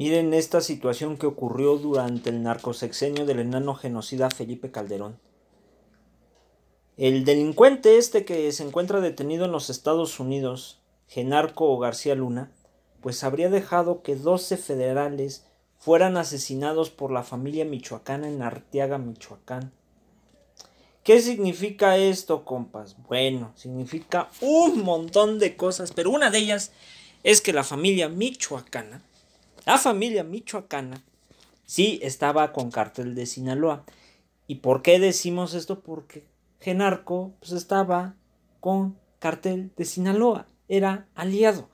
Miren esta situación que ocurrió durante el narcosexenio del enano genocida Felipe Calderón. El delincuente este que se encuentra detenido en los Estados Unidos, Genarco García Luna, pues habría dejado que 12 federales fueran asesinados por la familia michoacana en Arteaga, Michoacán. ¿Qué significa esto, compas? Bueno, significa un montón de cosas, pero una de ellas es que la familia michoacana la familia michoacana sí estaba con cartel de Sinaloa. ¿Y por qué decimos esto? Porque Genarco pues, estaba con cartel de Sinaloa, era aliado.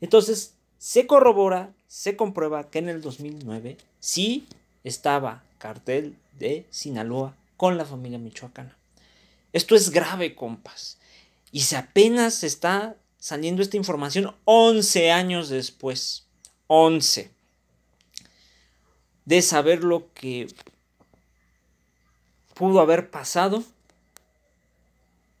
Entonces se corrobora, se comprueba que en el 2009 sí estaba cartel de Sinaloa con la familia michoacana. Esto es grave, compas. Y se apenas está saliendo esta información 11 años después. 11 de saber lo que pudo haber pasado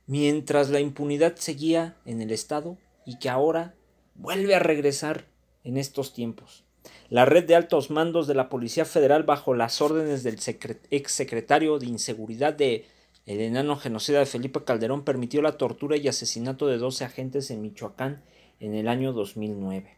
mientras la impunidad seguía en el Estado y que ahora vuelve a regresar en estos tiempos. La red de altos mandos de la Policía Federal bajo las órdenes del exsecretario de Inseguridad de el enano genocida de Felipe Calderón permitió la tortura y asesinato de 12 agentes en Michoacán en el año 2009.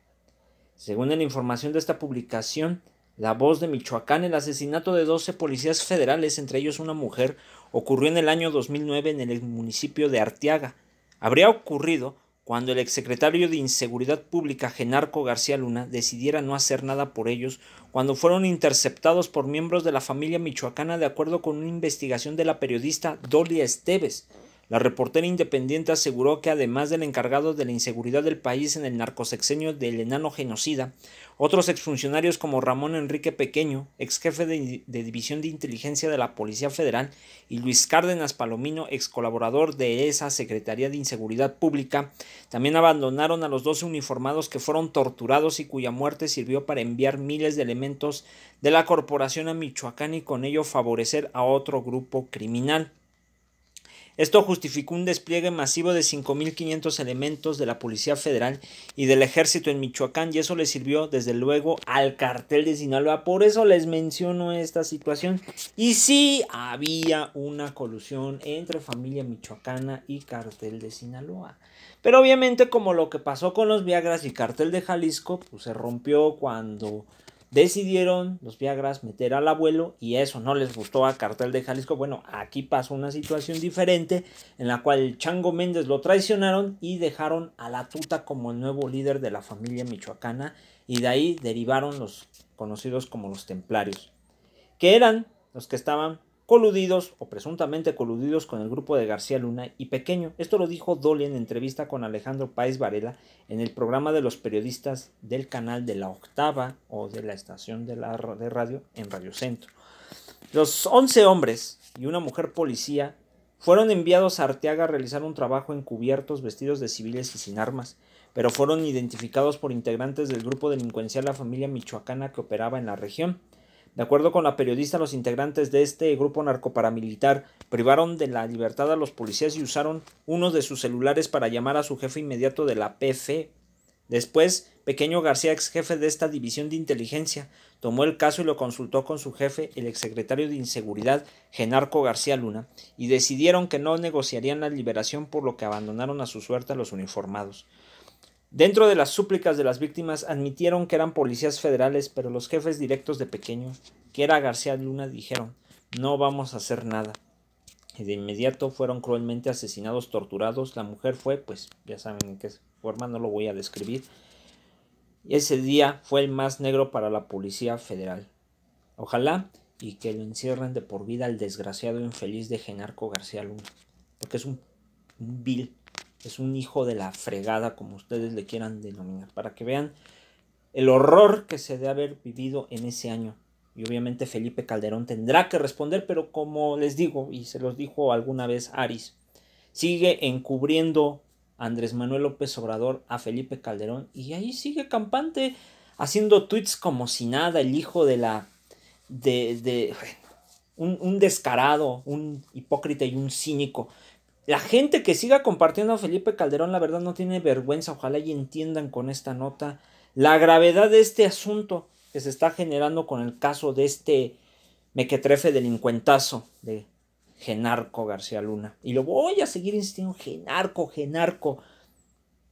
Según la información de esta publicación, la Voz de Michoacán, el asesinato de 12 policías federales, entre ellos una mujer, ocurrió en el año 2009 en el municipio de Arteaga. Habría ocurrido cuando el exsecretario de Inseguridad Pública, Genarco García Luna, decidiera no hacer nada por ellos, cuando fueron interceptados por miembros de la familia michoacana de acuerdo con una investigación de la periodista Dolia Esteves. La reportera independiente aseguró que además del encargado de la inseguridad del país en el narcosexenio del enano genocida, otros exfuncionarios como Ramón Enrique Pequeño, ex jefe de, División de Inteligencia de la Policía Federal, y Luis Cárdenas Palomino, ex colaborador de esa Secretaría de Inseguridad Pública, también abandonaron a los 12 uniformados que fueron torturados y cuya muerte sirvió para enviar miles de elementos de la corporación a Michoacán y con ello favorecer a otro grupo criminal. Esto justificó un despliegue masivo de 5.500 elementos de la Policía Federal y del Ejército en Michoacán y eso le sirvió desde luego al cartel de Sinaloa. Por eso les menciono esta situación. Y sí había una colusión entre familia michoacana y cartel de Sinaloa. Pero obviamente como lo que pasó con los Viagras y cartel de Jalisco, pues se rompió cuando decidieron los Viagras meter al abuelo y eso no les gustó a Cartel de Jalisco. Bueno, aquí pasó una situación diferente en la cual el Chango Méndez lo traicionaron y dejaron a la tuta como el nuevo líder de la familia michoacana y de ahí derivaron los conocidos como los templarios, que eran los que estaban coludidos o presuntamente coludidos con el grupo de García Luna y Pequeño. Esto lo dijo Dolly en entrevista con Alejandro Páez Varela en el programa de los periodistas del canal de la Octava o de la estación de, radio en Radio Centro. Los 11 hombres y una mujer policía fueron enviados a Arteaga a realizar un trabajo encubiertos, vestidos de civiles y sin armas, pero fueron identificados por integrantes del grupo delincuencial La Familia Michoacana que operaba en la región. De acuerdo con la periodista, los integrantes de este grupo narcoparamilitar privaron de la libertad a los policías y usaron uno de sus celulares para llamar a su jefe inmediato de la PF. Después, Pequeño García, ex jefe de esta división de inteligencia, tomó el caso y lo consultó con su jefe, el exsecretario de Inseguridad, Genarco García Luna, y decidieron que no negociarían la liberación por lo que abandonaron a su suerte a los uniformados. Dentro de las súplicas de las víctimas admitieron que eran policías federales, pero los jefes directos de pequeño, que era García Luna, dijeron, no vamos a hacer nada. Y de inmediato fueron cruelmente asesinados, torturados. La mujer fue, pues ya saben en qué forma, no lo voy a describir. Y ese día fue el más negro para la Policía Federal. Ojalá y que lo encierren de por vida al desgraciado infeliz de Genarco García Luna, porque es un vil es un hijo de la fregada, como ustedes le quieran denominar, para que vean el horror que se debe haber vivido en ese año. Y obviamente Felipe Calderón tendrá que responder, pero como les digo, y se los dijo alguna vez Aris, sigue encubriendo Andrés Manuel López Obrador a Felipe Calderón y ahí sigue campante haciendo tweets como si nada, el hijo de la... de... de un descarado, un hipócrita y un cínico. La gente que siga compartiendo a Felipe Calderón, la verdad, no tiene vergüenza. Ojalá y entiendan con esta nota la gravedad de este asunto que se está generando con el caso de este mequetrefe delincuentazo de Genarco García Luna. Y lo voy a seguir insistiendo, Genarco, Genarco,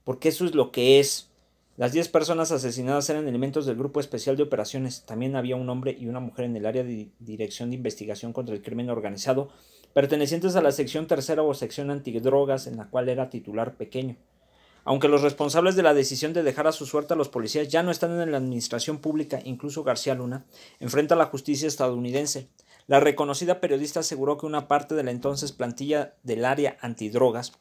porque eso es lo que es. Las 10 personas asesinadas eran elementos del Grupo Especial de Operaciones. También había un hombre y una mujer en el área de dirección de investigación contra el crimen organizado pertenecientes a la sección tercera o sección antidrogas en la cual era titular pequeño. Aunque los responsables de la decisión de dejar a su suerte a los policías ya no están en la administración pública, incluso García Luna enfrenta a la justicia estadounidense. La reconocida periodista aseguró que una parte de la entonces plantilla del área antidrogas,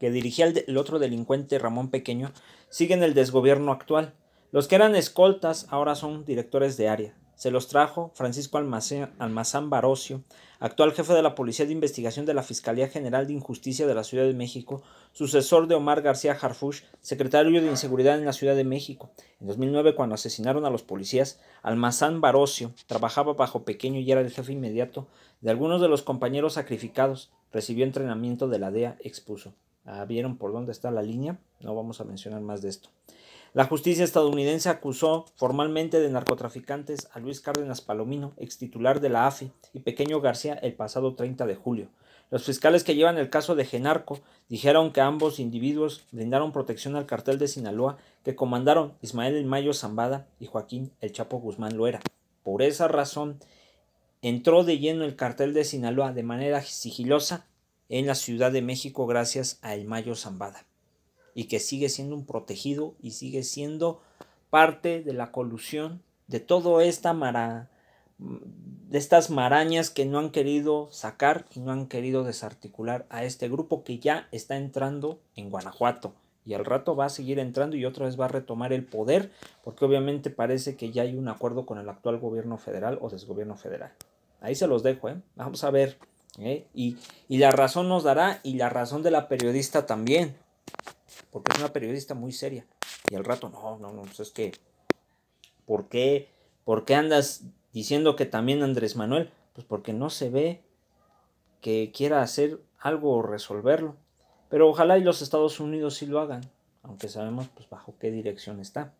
que dirigía el, otro delincuente Ramón Pequeño, sigue en el desgobierno actual. Los que eran escoltas ahora son directores de área se los trajo Francisco Almazán Barocio, actual jefe de la Policía de Investigación de la Fiscalía General de Injusticia de la Ciudad de México, sucesor de Omar García Harfuch, secretario de Inseguridad en la Ciudad de México. En 2009, cuando asesinaron a los policías, Almazán Barocio trabajaba bajo pequeño y era el jefe inmediato de algunos de los compañeros sacrificados. Recibió entrenamiento de la DEA, expuso. Ah, ¿Vieron por dónde está la línea? No vamos a mencionar más de esto. La justicia estadounidense acusó formalmente de narcotraficantes a Luis Cárdenas Palomino, ex titular de la AFI, y Pequeño García el pasado 30 de julio. Los fiscales que llevan el caso de Genarco dijeron que ambos individuos brindaron protección al cartel de Sinaloa que comandaron Ismael El Mayo Zambada y Joaquín El Chapo Guzmán Loera. Por esa razón, entró de lleno el cartel de Sinaloa de manera sigilosa en la Ciudad de México gracias a El Mayo Zambada y que sigue siendo un protegido y sigue siendo parte de la colusión de toda esta mara, de estas marañas que no han querido sacar y no han querido desarticular a este grupo que ya está entrando en Guanajuato y al rato va a seguir entrando y otra vez va a retomar el poder porque obviamente parece que ya hay un acuerdo con el actual gobierno federal o desgobierno federal. Ahí se los dejo, ¿eh? vamos a ver. ¿eh? Y, y la razón nos dará y la razón de la periodista también porque es una periodista muy seria. Y al rato, no, no, no, pues es que, ¿por qué, ¿por qué andas diciendo que también Andrés Manuel? Pues porque no se ve que quiera hacer algo o resolverlo. Pero ojalá y los Estados Unidos sí lo hagan, aunque sabemos pues bajo qué dirección está.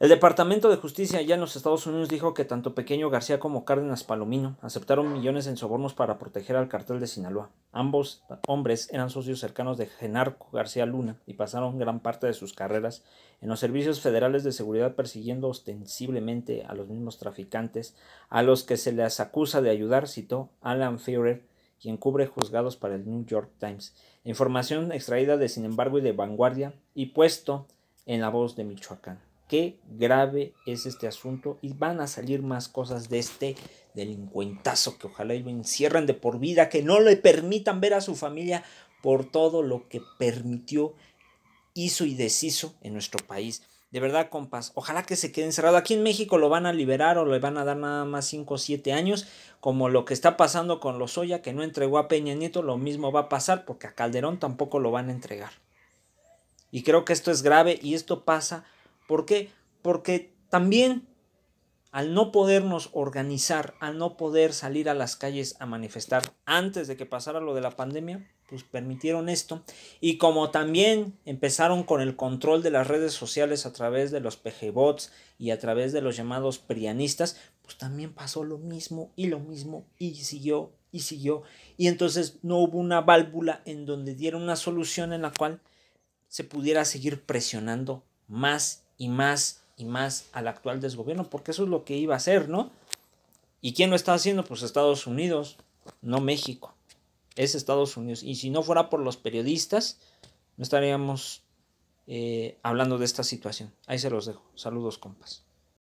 El Departamento de Justicia ya en los Estados Unidos dijo que tanto Pequeño García como Cárdenas Palomino aceptaron millones en sobornos para proteger al cartel de Sinaloa. Ambos hombres eran socios cercanos de Genarco García Luna y pasaron gran parte de sus carreras en los servicios federales de seguridad persiguiendo ostensiblemente a los mismos traficantes a los que se les acusa de ayudar, citó Alan Führer, quien cubre juzgados para el New York Times. información extraída de Sin embargo y de Vanguardia y puesto en la voz de Michoacán qué grave es este asunto y van a salir más cosas de este delincuentazo que ojalá lo encierren de por vida, que no le permitan ver a su familia por todo lo que permitió, hizo y deshizo en nuestro país. De verdad, compas, ojalá que se quede encerrado. Aquí en México lo van a liberar o le van a dar nada más 5 o 7 años, como lo que está pasando con Lozoya, que no entregó a Peña Nieto, lo mismo va a pasar porque a Calderón tampoco lo van a entregar. Y creo que esto es grave y esto pasa ¿Por qué? Porque también al no podernos organizar, al no poder salir a las calles a manifestar antes de que pasara lo de la pandemia, pues permitieron esto. Y como también empezaron con el control de las redes sociales a través de los PGBots y a través de los llamados prianistas, pues también pasó lo mismo y lo mismo y siguió y siguió. Y entonces no hubo una válvula en donde diera una solución en la cual se pudiera seguir presionando más y más y más al actual desgobierno, porque eso es lo que iba a hacer, ¿no? ¿Y quién lo está haciendo? Pues Estados Unidos, no México. Es Estados Unidos. Y si no fuera por los periodistas, no estaríamos eh, hablando de esta situación. Ahí se los dejo. Saludos, compas.